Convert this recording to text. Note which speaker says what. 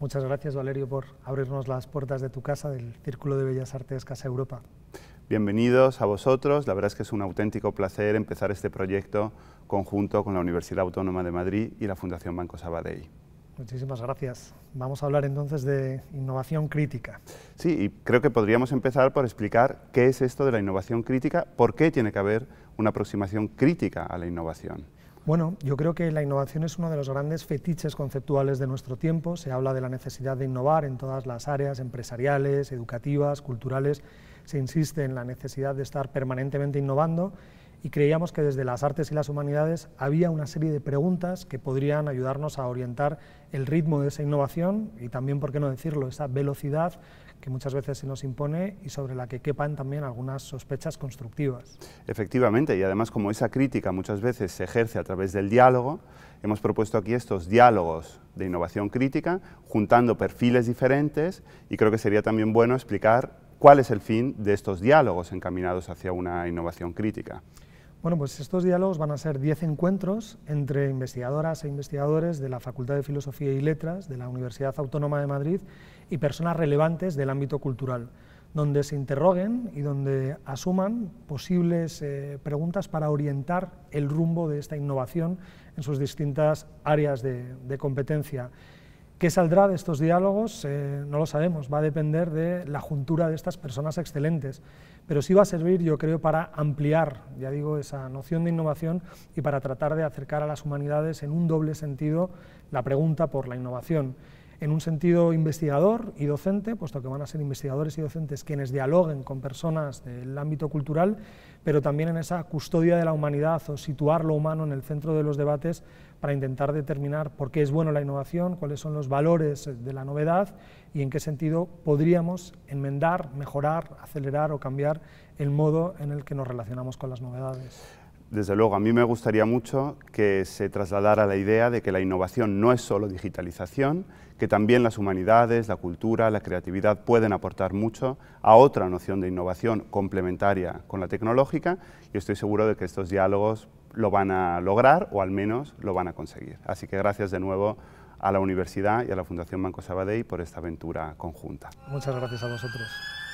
Speaker 1: Muchas gracias, Valerio, por abrirnos las puertas de tu casa, del Círculo de Bellas Artes Casa Europa.
Speaker 2: Bienvenidos a vosotros. La verdad es que es un auténtico placer empezar este proyecto conjunto con la Universidad Autónoma de Madrid y la Fundación Banco Sabadell.
Speaker 1: Muchísimas gracias. Vamos a hablar entonces de innovación crítica.
Speaker 2: Sí, y creo que podríamos empezar por explicar qué es esto de la innovación crítica, por qué tiene que haber una aproximación crítica a la
Speaker 1: innovación. Bueno, yo creo que la innovación es uno de los grandes fetiches conceptuales de nuestro tiempo. Se habla de la necesidad de innovar en todas las áreas empresariales, educativas, culturales. Se insiste en la necesidad de estar permanentemente innovando y creíamos que desde las artes y las humanidades había una serie de preguntas que podrían ayudarnos a orientar el ritmo de esa innovación y también, por qué no decirlo, esa velocidad que muchas veces se nos impone y sobre la que quepan también algunas sospechas constructivas.
Speaker 2: Efectivamente, y además como esa crítica muchas veces se ejerce a través del diálogo, hemos propuesto aquí estos diálogos de innovación crítica, juntando perfiles diferentes, y creo que sería también bueno explicar cuál es el fin de estos diálogos encaminados hacia una innovación crítica.
Speaker 1: Bueno, pues estos diálogos van a ser 10 encuentros entre investigadoras e investigadores de la Facultad de Filosofía y Letras de la Universidad Autónoma de Madrid y personas relevantes del ámbito cultural, donde se interroguen y donde asuman posibles eh, preguntas para orientar el rumbo de esta innovación en sus distintas áreas de, competencia. ¿Qué saldrá de estos diálogos? Eh, no lo sabemos, va a depender de la juntura de estas personas excelentes pero sí va a servir, yo creo, para ampliar, ya digo, esa noción de innovación y para tratar de acercar a las humanidades en un doble sentido la pregunta por la innovación en un sentido investigador y docente, puesto que van a ser investigadores y docentes quienes dialoguen con personas del ámbito cultural, pero también en esa custodia de la humanidad o situar lo humano en el centro de los debates para intentar determinar por qué es bueno la innovación, cuáles son los valores de la novedad y en qué sentido podríamos enmendar, mejorar, acelerar o cambiar el modo en el que nos relacionamos con las novedades.
Speaker 2: Desde luego, a mí me gustaría mucho que se trasladara la idea de que la innovación no es solo digitalización, que también las humanidades, la cultura, la creatividad pueden aportar mucho a otra noción de innovación complementaria con la tecnológica y estoy seguro de que estos diálogos lo van a lograr o al menos lo van a conseguir. Así que gracias de nuevo a la universidad y a la Fundación Banco Sabadell por esta aventura conjunta.
Speaker 1: Muchas gracias a vosotros.